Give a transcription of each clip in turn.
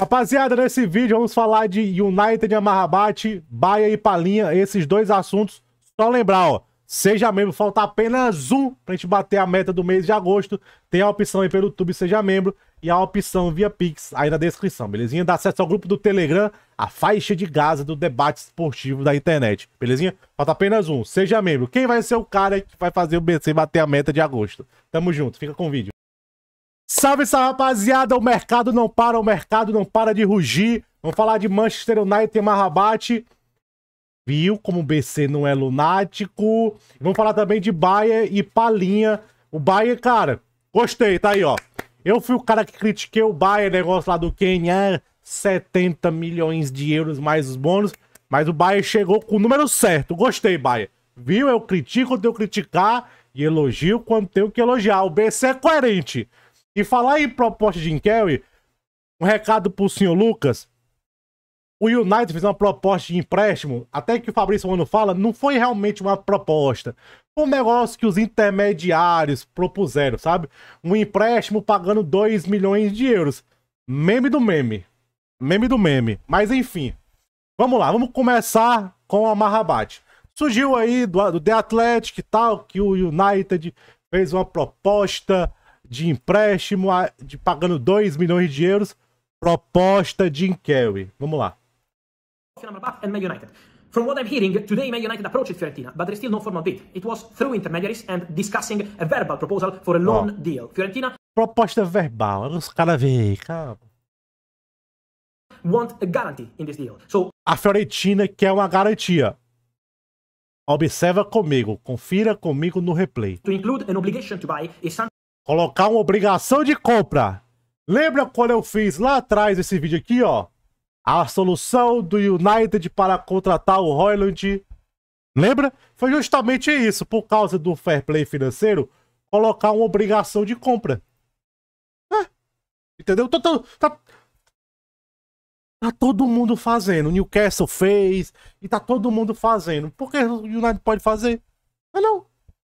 Rapaziada, nesse vídeo vamos falar de United Amarrabate, Baia e Palinha, esses dois assuntos. Só lembrar, ó, seja membro, falta apenas um pra gente bater a meta do mês de agosto. Tem a opção aí pelo YouTube, seja membro, e a opção via Pix aí na descrição, belezinha? Dá acesso ao grupo do Telegram, a faixa de Gaza do debate esportivo da internet, belezinha? Falta apenas um, seja membro. Quem vai ser o cara que vai fazer o BC bater a meta de agosto? Tamo junto, fica com o vídeo. Salve essa rapaziada, o mercado não para, o mercado não para de rugir. Vamos falar de Manchester United e Marrabat. Viu como o BC não é lunático? Vamos falar também de Bayer e Palinha. O Bayer, cara, gostei, tá aí, ó. Eu fui o cara que critiquei o Bayer, negócio lá do Kenya, 70 milhões de euros mais os bônus. Mas o Bayer chegou com o número certo. Gostei, Bayer. Viu? Eu critico quando eu criticar e elogio quando tenho que elogiar. O BC é coerente. E falar em proposta de Jim Carrey, um recado pro senhor Lucas. O United fez uma proposta de empréstimo, até que o Fabrício Mano fala, não foi realmente uma proposta. Foi um negócio que os intermediários propuseram, sabe? Um empréstimo pagando 2 milhões de euros. Meme do meme. Meme do meme. Mas enfim. Vamos lá, vamos começar com a Marrabat. Surgiu aí do, do The Athletic e tal, que o United fez uma proposta de empréstimo, a, de, pagando 2 milhões de euros. Proposta de Carrey. Vamos lá. From what I'm hearing, today Man United approached Fiorentina, but there's still no formal bid. It was through intermediaries and discussing a verbal proposal for a loan oh. deal. Fiorentina. Proposta verbal. Os caras veem, calma. Want a guarantee in this deal. So. A Fiorentina quer uma garantia. Observa comigo, confira comigo no replay. To include an obligation to buy a Colocar uma obrigação de compra. Lembra quando eu fiz lá atrás esse vídeo aqui, ó? A solução do United para contratar o Royland. Lembra? Foi justamente isso. Por causa do fair play financeiro, colocar uma obrigação de compra. É. Entendeu? Tá, tá, tá, tá todo mundo fazendo. O Newcastle fez e tá todo mundo fazendo. Por que o United pode fazer? Mas não.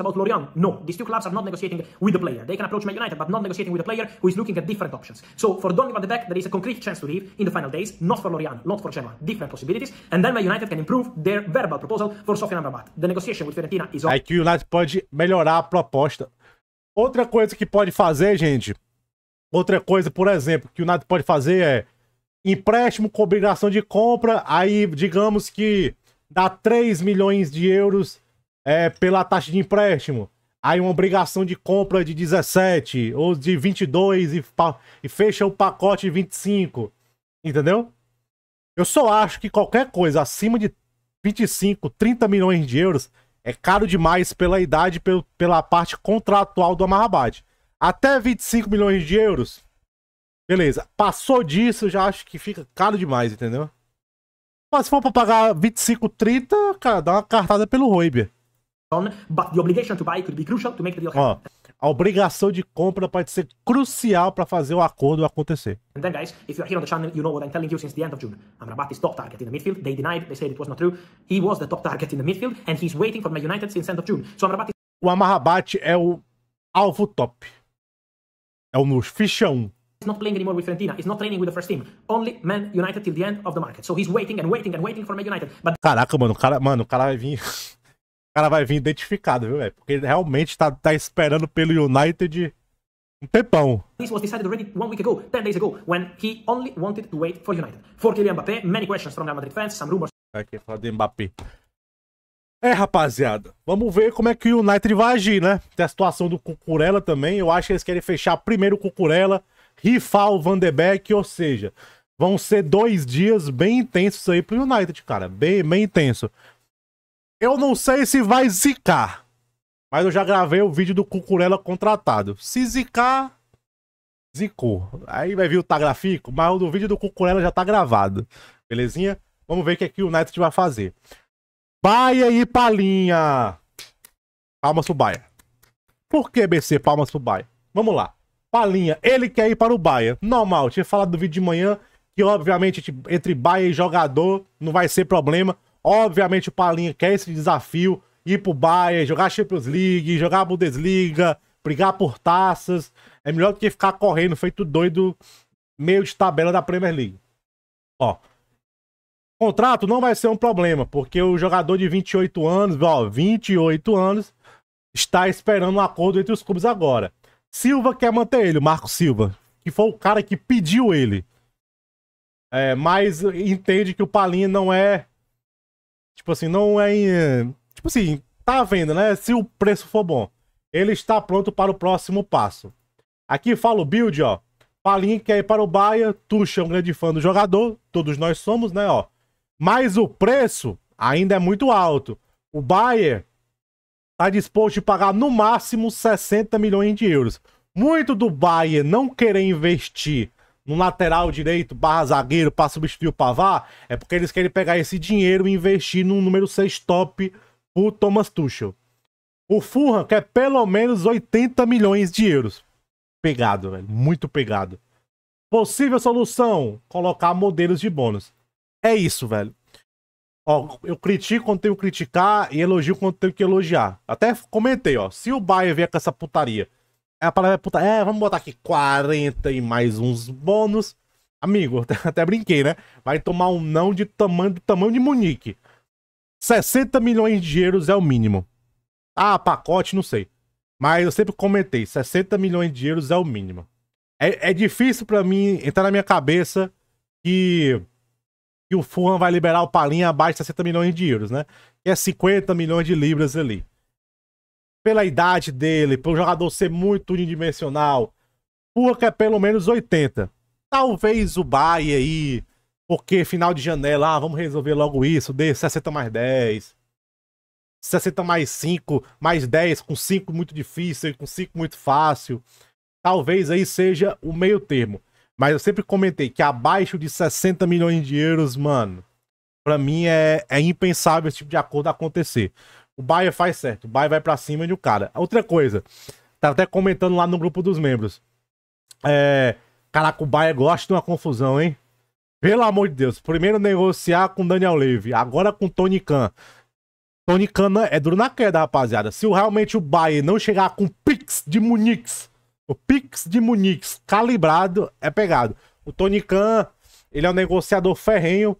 about Lorient. No, these two clubs are not negotiating with the player. They can approach Man United, but not negotiating with player who is looking at different options. So for Donny van de Beek, there is a concrete chance to leave in the final days, not for Lorient, not for Genoa. Different possibilities. And then Man United can improve their verbal proposal for Sofian Amrabat. The negotiation with Fiorentina is on. que o United pode melhorar a proposta. Outra coisa que pode fazer, gente. Outra coisa, por exemplo, que o United pode fazer é empréstimo com obrigação de compra. Aí, digamos que dá 3 milhões de euros é, pela taxa de empréstimo. Aí uma obrigação de compra de 17 ou de 22 e, e fecha o pacote 25. Entendeu? Eu só acho que qualquer coisa acima de 25, 30 milhões de euros é caro demais pela idade pelo, pela parte contratual do Amarrabat. Até 25 milhões de euros, beleza. Passou disso, já acho que fica caro demais, entendeu? Mas se for pra pagar 25, 30, cara, dá uma cartada pelo Roiber. Então, né? but the obligation to buy could be crucial to make the deal happen. Oh a obrigação de compra pode ser crucial para fazer o acordo acontecer. And then guys, if you're here on the channel, you know what I'm telling you since the end of June. Amrabat top target in the midfield. They denied, they said it was not true. He was the top target in the midfield and he's waiting for Man United since end of June. So Amrabat is... O Amrabat é o alvo top. É o nos fichão. He's not playing anymore with Fiorentina. He's not training with the first team. Only Man United till the end of the market. So he's waiting and waiting and waiting for Man United. But... Caraca, mano, o cara, mano, o cara vai vir cara vai vir identificado, viu, velho? Porque ele realmente tá, tá esperando pelo United um tempão. This was decided already one week ago, 10 days ago, when he only wanted to wait for United. For Kylian Mbappé, many questions from Real Madrid fans, some rumors. Aqui falar de Mbappé. É, rapaziada, vamos ver como é que o United vai agir, né? Tem a situação do Cucurella também. Eu acho que eles querem fechar primeiro o Cucurella, rifar o Van de Beek, ou seja, vão ser dois dias bem intensos aí pro United, cara. Bem, bem intenso. Eu não sei se vai zicar. Mas eu já gravei o vídeo do Cucurella contratado. Se zicar, zicou. Aí vai vir o Tagrafico, mas o do vídeo do Cucurella já tá gravado. Belezinha? Vamos ver o que, aqui é o United vai fazer. Baia e Palinha. Palmas pro Baia. Por que, BC, palmas pro Baia? Vamos lá. Palinha, ele quer ir para o Baia. Normal, tinha falado do vídeo de manhã que, obviamente, entre Baia e jogador não vai ser problema. Obviamente o Palinha quer esse desafio, ir pro Bayern, jogar Champions League, jogar Bundesliga, brigar por taças. É melhor do que ficar correndo feito doido meio de tabela da Premier League. Ó, contrato não vai ser um problema, porque o jogador de 28 anos, ó, 28 anos, está esperando um acordo entre os clubes agora. Silva quer manter ele, o Marco Silva, que foi o cara que pediu ele. É, mas entende que o Palinha não é Tipo assim, não é em. Tipo assim, tá à venda, né? Se o preço for bom. Ele está pronto para o próximo passo. Aqui fala o build, ó. Palin quer ir para o Bahia. Tuxa é um grande fã do jogador. Todos nós somos, né, ó. Mas o preço ainda é muito alto. O Bayer está disposto a pagar no máximo 60 milhões de euros. Muito do Bayer não querer investir no lateral direito, barra zagueiro, para substituir o Pavar, é porque eles querem pegar esse dinheiro e investir num número 6 top pro Thomas Tuchel. O Fulham quer pelo menos 80 milhões de euros. Pegado, velho. Muito pegado. Possível solução: colocar modelos de bônus. É isso, velho. Ó, eu critico quando tenho que criticar e elogio quando tenho que elogiar. Até comentei, ó. Se o Bayern vier com essa putaria é a palavra puta. É, vamos botar aqui 40 e mais uns bônus. Amigo, até brinquei, né? Vai tomar um não de tamanho, do tamanho de Munique. 60 milhões de euros é o mínimo. Ah, pacote, não sei. Mas eu sempre comentei, 60 milhões de euros é o mínimo. É, é difícil para mim entrar na minha cabeça que, que o Fulham vai liberar o Palinha abaixo de 60 milhões de euros, né? Que é 50 milhões de libras ali pela idade dele, para um jogador ser muito unidimensional, Furca é pelo menos 80. Talvez o Bahia aí, porque final de janela, ah, vamos resolver logo isso, dê 60 mais 10. 60 mais 5, mais 10, com 5 muito difícil e com 5 muito fácil. Talvez aí seja o meio termo. Mas eu sempre comentei que abaixo de 60 milhões de euros, mano, para mim é, é impensável esse tipo de acordo acontecer. O Bayer faz certo. O Bayer vai para cima de um cara. Outra coisa, tá até comentando lá no grupo dos membros. É, caraca, o Bayer gosta de uma confusão, hein? Pelo amor de Deus. Primeiro negociar com Daniel Levy, agora com Tony Khan. Tony Khan é duro na queda, rapaziada. Se realmente o Bayer não chegar com Pix de Munich, o Pix de Munich calibrado, é pegado. O Tony Khan, ele é um negociador ferrenho.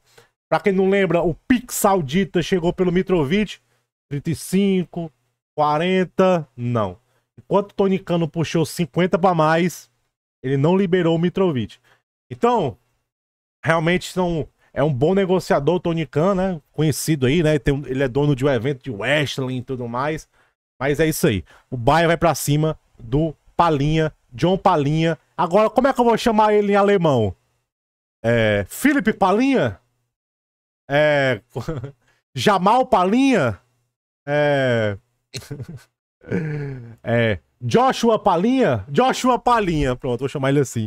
Pra quem não lembra, o Pix Saudita chegou pelo Mitrovic. 35, 40, não. Enquanto o Tony Cano puxou 50 para mais, ele não liberou o Mitrovic. Então, realmente são, é um bom negociador o Tony Khan, né? Conhecido aí, né? Tem, ele é dono de um evento de wrestling e tudo mais. Mas é isso aí. O Bayern vai para cima do Palinha, John Palinha. Agora, como é que eu vou chamar ele em alemão? É, Felipe Palinha? É, Jamal Palinha? É. é. Joshua Palinha? Joshua Palinha, pronto, vou chamar ele assim.